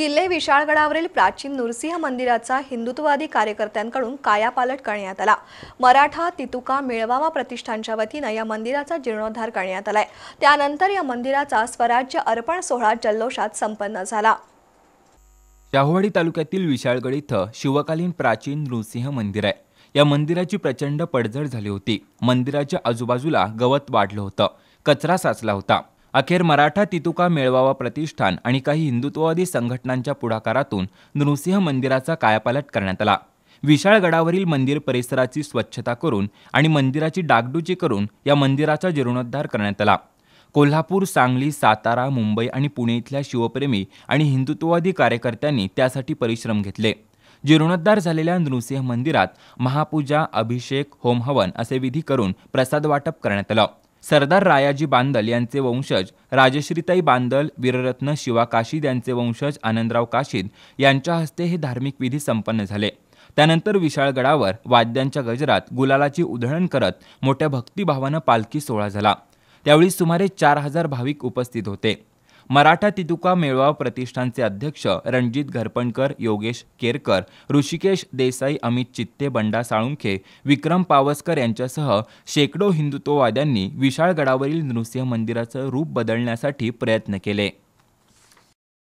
किल्ले विशाळगडावरील प्राचीन नृसिंह मंदिराचा हिंदुत्ववादी कार्यकर्त्यांकडून कायापालट करण्यात आला मराठा तितुका मिळवावा प्रतिष्ठानच्या वतीनं या मंदिराचा जीर्णोद्धार करण्यात आलाय त्यानंतर या मंदिराचा स्वराज्य अर्पण सोहळा जल्लोषात संपन्न झाला शाहूवाडी तालुक्यातील विशाळगड इथं शिवकालीन प्राचीन नृसिंह मंदिर आहे या मंदिराची प्रचंड पडझड झाली होती मंदिराच्या आजूबाजूला गवत वाढलं होतं कचरा साचला होता अखेर मराठा तितुका मेळवावा प्रतिष्ठान आणि काही हिंदुत्ववादी संघटनांच्या पुढाकारातून नृसिंह मंदिराचा कायापालट करण्यात आला विशाळगडावरील मंदिर परिसराची स्वच्छता करून आणि मंदिराची डागडुची करून या मंदिराचा जीर्णोद्धार करण्यात आला कोल्हापूर सांगली सातारा मुंबई आणि पुणे इथल्या शिवप्रेमी आणि हिंदुत्ववादी कार्यकर्त्यांनी त्यासाठी परिश्रम घेतले जीर्णोद्धार झालेल्या नृसिंह मंदिरात महापूजा अभिषेक होमहवन असे विधी करून प्रसाद वाटप करण्यात आलं सरदार रायाजी बांदल यांचे वंशज राजश्रीताई बांदल वीररत्न शिवा काशीद यांचे वंशज आनंदराव काशीद यांच्या हस्ते हे धार्मिक विधी संपन्न झाले त्यानंतर विशाळगडावर वाद्यांच्या गजरात गुलालाची उधळण करत मोठ्या भक्तिभावानं पालखी सोहळा झाला त्यावेळी सुमारे चार हजार भाविक उपस्थित होते मराठा तितुका मेळवा प्रतिष्ठानचे अध्यक्ष रणजित घरपणकर योगेश केरकर ऋषिकेश देसाई अमित चित्ते बंडा साळुंखे विक्रम पावसकर यांच्यासह शेकडो हिंदुत्ववाद्यांनी विशाळगडावरील नृसिंह मंदिराचं रूप बदलण्यासाठी प्रयत्न केले